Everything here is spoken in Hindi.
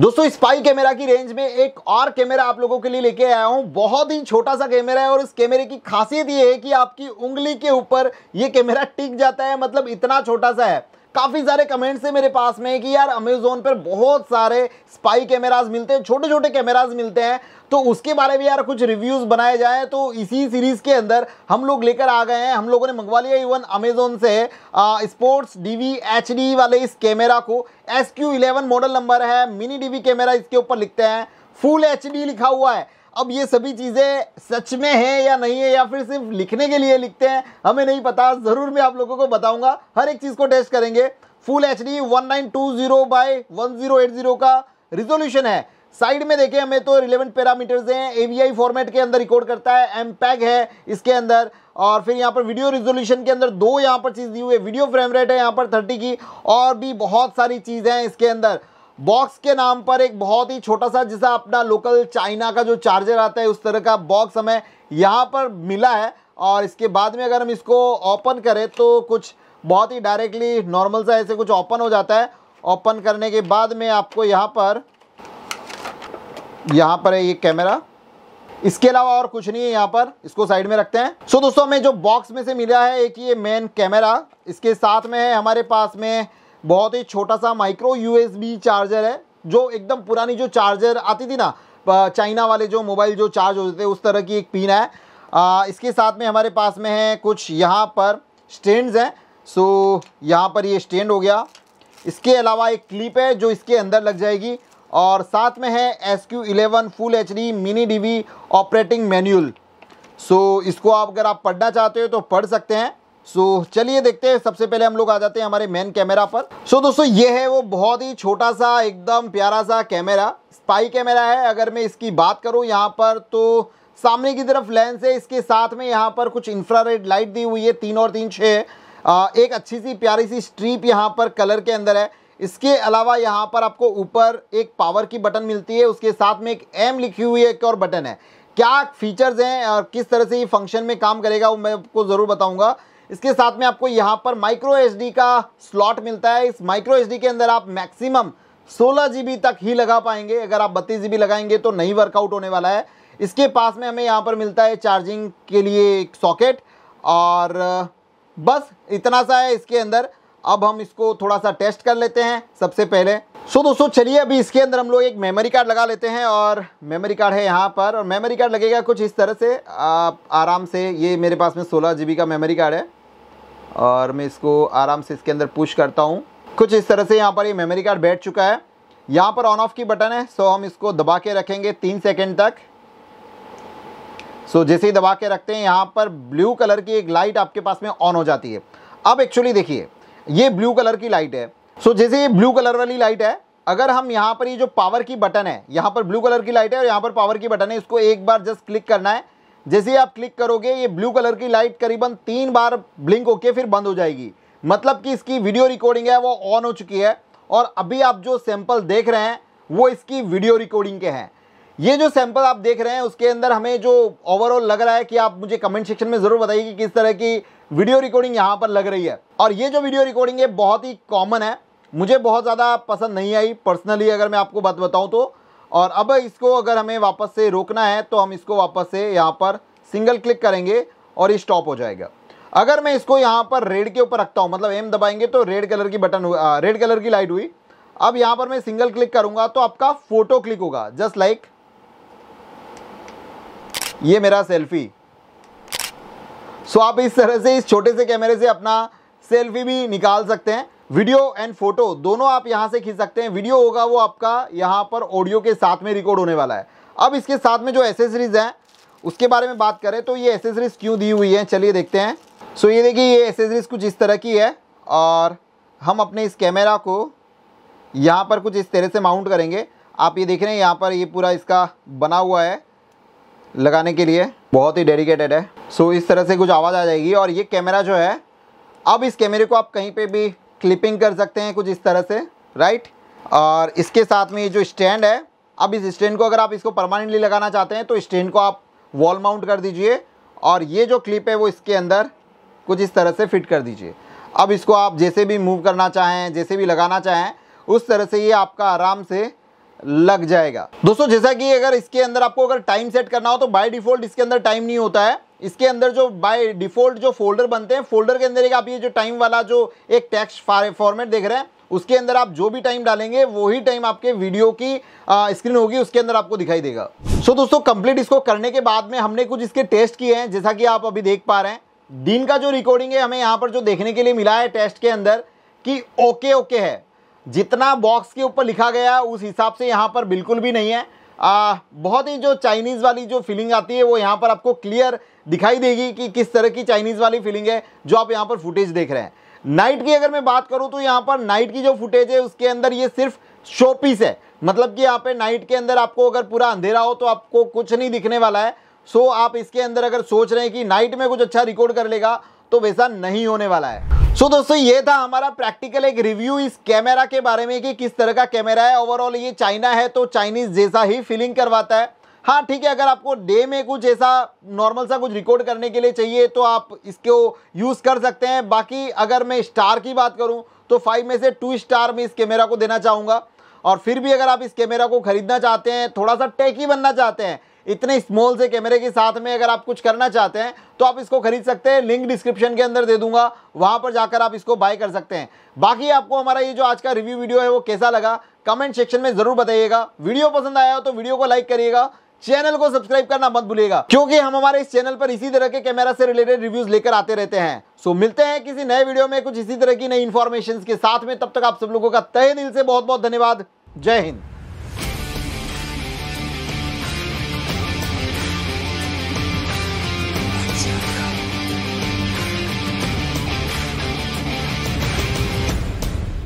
दोस्तों स्पाई कैमरा की रेंज में एक और कैमरा आप लोगों के लिए लेके आया हूं बहुत ही छोटा सा कैमरा है और इस कैमरे की खासियत ये है कि आपकी उंगली के ऊपर ये कैमरा टिक जाता है मतलब इतना छोटा सा है काफ़ी सारे कमेंट्स है मेरे पास में कि यार अमेजोन पर बहुत सारे स्पाई कैमराज मिलते हैं छोटे छोटे कैमराज मिलते हैं तो उसके बारे में यार कुछ रिव्यूज़ बनाए जाए तो इसी सीरीज़ के अंदर हम लोग लेकर आ गए हैं हम लोगों ने मंगवा लिया इवन अमेजोन से स्पोर्ट्स डीवी एचडी वाले इस कैमरा को S Q eleven model number है मिनी डीवी कैमरा इसके ऊपर लिखते हैं फुल एच लिखा हुआ है अब ये सभी चीज़ें सच में है या नहीं है या फिर सिर्फ लिखने के लिए लिखते हैं हमें नहीं पता ज़रूर मैं आप लोगों को बताऊंगा हर एक चीज़ को टेस्ट करेंगे full H D one nine two zero by one zero eight zero का रिजोल्यूशन है साइड में देखें हमें तो रिलेवेंट पैरामीटर्स हैं एवीआई फॉर्मेट के अंदर रिकॉर्ड करता है एम पैग है इसके अंदर और फिर यहाँ पर वीडियो रिजोल्यूशन के अंदर दो यहाँ पर चीज़ दी हुई है वीडियो फ्रेम रेट है यहाँ पर थर्टी की और भी बहुत सारी चीज़ें हैं इसके अंदर बॉक्स के नाम पर एक बहुत ही छोटा सा जैसा अपना लोकल चाइना का जो चार्जर आता है उस तरह का बॉक्स हमें यहाँ पर मिला है और इसके बाद में अगर हम इसको ओपन करें तो कुछ बहुत ही डायरेक्टली नॉर्मल सा ऐसे कुछ ओपन हो जाता है ओपन करने के बाद में आपको यहाँ पर यहाँ पर है ये कैमरा इसके अलावा और कुछ नहीं है यहाँ पर इसको साइड में रखते हैं सो so, दोस्तों हमें जो बॉक्स में से मिला है एक ये मेन कैमरा इसके साथ में है हमारे पास में बहुत ही छोटा सा माइक्रो यूएसबी चार्जर है जो एकदम पुरानी जो चार्जर आती थी ना चाइना वाले जो मोबाइल जो चार्ज होते थे उस तरह की एक पिन है आ, इसके साथ में हमारे पास में है कुछ यहाँ पर स्टैंड्स हैं सो यहाँ पर ये स्टैंड हो गया इसके अलावा एक क्लिप है जो इसके अंदर लग जाएगी और साथ में है S Q eleven full H D mini D operating manual so इसको आप अगर आप पढ़ना चाहते हो तो पढ़ सकते हैं सो so, चलिए देखते हैं सबसे पहले हम लोग आ जाते हैं हमारे मेन कैमरा पर सो so, दोस्तों ये है वो बहुत ही छोटा सा एकदम प्यारा सा कैमरा स्पाई कैमरा है अगर मैं इसकी बात करूँ यहाँ पर तो सामने की तरफ लेंस है इसके साथ में यहाँ पर कुछ इंफ्रारेड लाइट दी हुई है तीन और तीन छः एक अच्छी सी प्यारी सी स्ट्रीप यहाँ पर कलर के अंदर है इसके अलावा यहाँ पर आपको ऊपर एक पावर की बटन मिलती है उसके साथ में एक एम लिखी हुई है एक और बटन है क्या फीचर्स हैं और किस तरह से ये फंक्शन में काम करेगा वो मैं आपको ज़रूर बताऊँगा इसके साथ में आपको यहाँ पर माइक्रो एच का स्लॉट मिलता है इस माइक्रो एच के अंदर आप मैक्सिमम सोलह जी तक ही लगा पाएंगे अगर आप बत्तीस जी लगाएंगे तो नहीं वर्कआउट होने वाला है इसके पास में हमें यहाँ पर मिलता है चार्जिंग के लिए एक सॉकेट और बस इतना सा है इसके अंदर अब हम इसको थोड़ा सा टेस्ट कर लेते हैं सबसे पहले सो दोस्तों चलिए अभी इसके अंदर हम लोग एक मेमोरी कार्ड लगा लेते हैं और मेमोरी कार्ड है यहाँ पर और मेमोरी कार्ड लगेगा कुछ इस तरह से आप आराम से ये मेरे पास में सोलह जी का मेमोरी कार्ड है और मैं इसको आराम से इसके अंदर पुश करता हूँ कुछ इस तरह से यहाँ पर ये मेमोरी कार्ड बैठ चुका है यहाँ पर ऑन ऑफ की बटन है सो हम इसको दबा के रखेंगे तीन सेकेंड तक सो जैसे ही दबा के रखते हैं यहाँ पर ब्लू कलर की एक लाइट आपके पास में ऑन हो जाती है अब एक्चुअली देखिए ये ब्लू कलर की लाइट है सो जैसे ये ब्लू कलर वाली लाइट है अगर हम यहाँ पर ये जो पावर की बटन है यहाँ पर ब्लू कलर की लाइट है और यहाँ पर पावर की बटन है इसको एक बार जस्ट क्लिक करना है जैसे आप क्लिक करोगे ये ब्लू कलर की लाइट करीबन तीन बार ब्लिंक होके फिर बंद हो जाएगी मतलब कि इसकी वीडियो रिकॉर्डिंग है वो ऑन हो चुकी है और अभी आप जो सैंपल देख रहे हैं वो इसकी वीडियो रिकॉर्डिंग के हैं ये जो सैंपल आप देख रहे हैं उसके अंदर हमें जो ओवरऑल लग रहा है कि आप मुझे कमेंट सेक्शन में ज़रूर बताइए कि किस तरह की वीडियो रिकॉर्डिंग यहाँ पर लग रही है और ये जो वीडियो रिकॉर्डिंग है बहुत ही कॉमन है मुझे बहुत ज़्यादा पसंद नहीं आई पर्सनली अगर मैं आपको बात बताऊँ तो और अब इसको अगर हमें वापस से रोकना है तो हम इसको वापस से यहाँ पर सिंगल क्लिक करेंगे और ये स्टॉप हो जाएगा अगर मैं इसको यहाँ पर रेड के ऊपर रखता हूँ मतलब एम दबाएंगे तो रेड कलर की बटन रेड कलर की लाइट हुई अब यहाँ पर मैं सिंगल क्लिक करूँगा तो आपका फ़ोटो क्लिक होगा जस्ट लाइक ये मेरा सेल्फी सो so, आप इस तरह से इस छोटे से कैमरे से अपना सेल्फी भी निकाल सकते हैं वीडियो एंड फोटो दोनों आप यहाँ से खींच सकते हैं वीडियो होगा वो आपका यहाँ पर ऑडियो के साथ में रिकॉर्ड होने वाला है अब इसके साथ में जो एसेसरीज हैं उसके बारे में बात करें तो ये एसेसरीज क्यों दी हुई है चलिए देखते हैं सो ये देखिए ये एसेसरीज कुछ इस तरह की है और हम अपने इस कैमरा को यहाँ पर कुछ इस तरह से माउंट करेंगे आप ये देख रहे हैं यहाँ पर ये पूरा इसका बना हुआ है लगाने के लिए बहुत ही डेडिकेटेड है सो so, इस तरह से कुछ आवाज़ आ जाएगी और ये कैमरा जो है अब इस कैमरे को आप कहीं पे भी क्लिपिंग कर सकते हैं कुछ इस तरह से राइट और इसके साथ में ये जो स्टैंड है अब इस स्टैंड को अगर आप इसको परमानेंटली लगाना चाहते हैं तो स्टैंड को आप वॉल माउंट कर दीजिए और ये जो क्लिप है वो इसके अंदर कुछ इस तरह से फिट कर दीजिए अब इसको आप जैसे भी मूव करना चाहें जैसे भी लगाना चाहें उस तरह से ये आपका आराम से लग जाएगा दोस्तों जैसा कि अगर इसके अंदर आपको अगर टाइम सेट करना हो तो बाय डिफॉल्ट इसके अंदर टाइम नहीं होता है इसके अंदर जो बाय डिफॉल्ट जो फोल्डर बनते हैं फोल्डर के अंदर एक आप ये जो टाइम वाला जो एक टेक्स्ट फॉर्मेट देख रहे हैं उसके अंदर आप जो भी टाइम डालेंगे वही टाइम आपके वीडियो की स्क्रीन होगी उसके अंदर आपको दिखाई देगा सो so, दोस्तों कंप्लीट इसको करने के बाद में हमने कुछ इसके टेस्ट किए हैं जैसा कि आप अभी देख पा रहे हैं दिन का जो रिकॉर्डिंग है हमें यहाँ पर जो देखने के लिए मिला है टेस्ट के अंदर कि ओके ओके है जितना बॉक्स के ऊपर लिखा गया उस हिसाब से यहाँ पर बिल्कुल भी नहीं है आ, बहुत ही जो चाइनीज़ वाली जो फीलिंग आती है वो यहाँ पर आपको क्लियर दिखाई देगी कि किस तरह की चाइनीज़ वाली फीलिंग है जो आप यहाँ पर फुटेज देख रहे हैं नाइट की अगर मैं बात करूँ तो यहाँ पर नाइट की जो फुटेज है उसके अंदर ये सिर्फ शो पीस है मतलब कि यहाँ पे नाइट के अंदर आपको अगर पूरा अंधेरा हो तो आपको कुछ नहीं दिखने वाला है सो आप इसके अंदर अगर सोच रहे हैं कि नाइट में कुछ अच्छा रिकॉर्ड कर लेगा तो वैसा नहीं होने वाला है सो so, दोस्तों ये था हमारा प्रैक्टिकल एक रिव्यू इस कैमरा के बारे में कि किस तरह का कैमरा है ओवरऑल ये चाइना है तो चाइनीज जैसा ही फीलिंग करवाता है हाँ ठीक है अगर आपको डे में कुछ ऐसा नॉर्मल सा कुछ रिकॉर्ड करने के लिए चाहिए तो आप इसको यूज़ कर सकते हैं बाकी अगर मैं स्टार की बात करूँ तो फाइव में से टू स्टार में इस कैमरा को देना चाहूँगा और फिर भी अगर आप इस कैमरा को खरीदना चाहते हैं थोड़ा सा टेकी बनना चाहते हैं इतने स्मॉल से कैमरे के साथ में अगर आप कुछ करना चाहते हैं तो आप इसको खरीद सकते हैं लिंक डिस्क्रिप्शन के अंदर दे दूंगा वहां पर जाकर आप इसको बाय कर सकते हैं बाकी आपको हमारा ये जो आज का रिव्यू वीडियो है वो कैसा लगा कमेंट सेक्शन में ज़रूर बताइएगा वीडियो पसंद आया हो तो वीडियो को लाइक करिएगा चैनल को सब्सक्राइब करना मत भूलिएगा क्योंकि हम हमारे इस चैनल पर इसी तरह के कैमरा से रिलेटेड रिव्यूज लेकर आते रहते हैं सो मिलते हैं किसी नए वीडियो में कुछ इसी तरह की नई इन्फॉर्मेशन के साथ में तब तक आप सब लोगों का तय दिल से बहुत बहुत धन्यवाद जय हिंद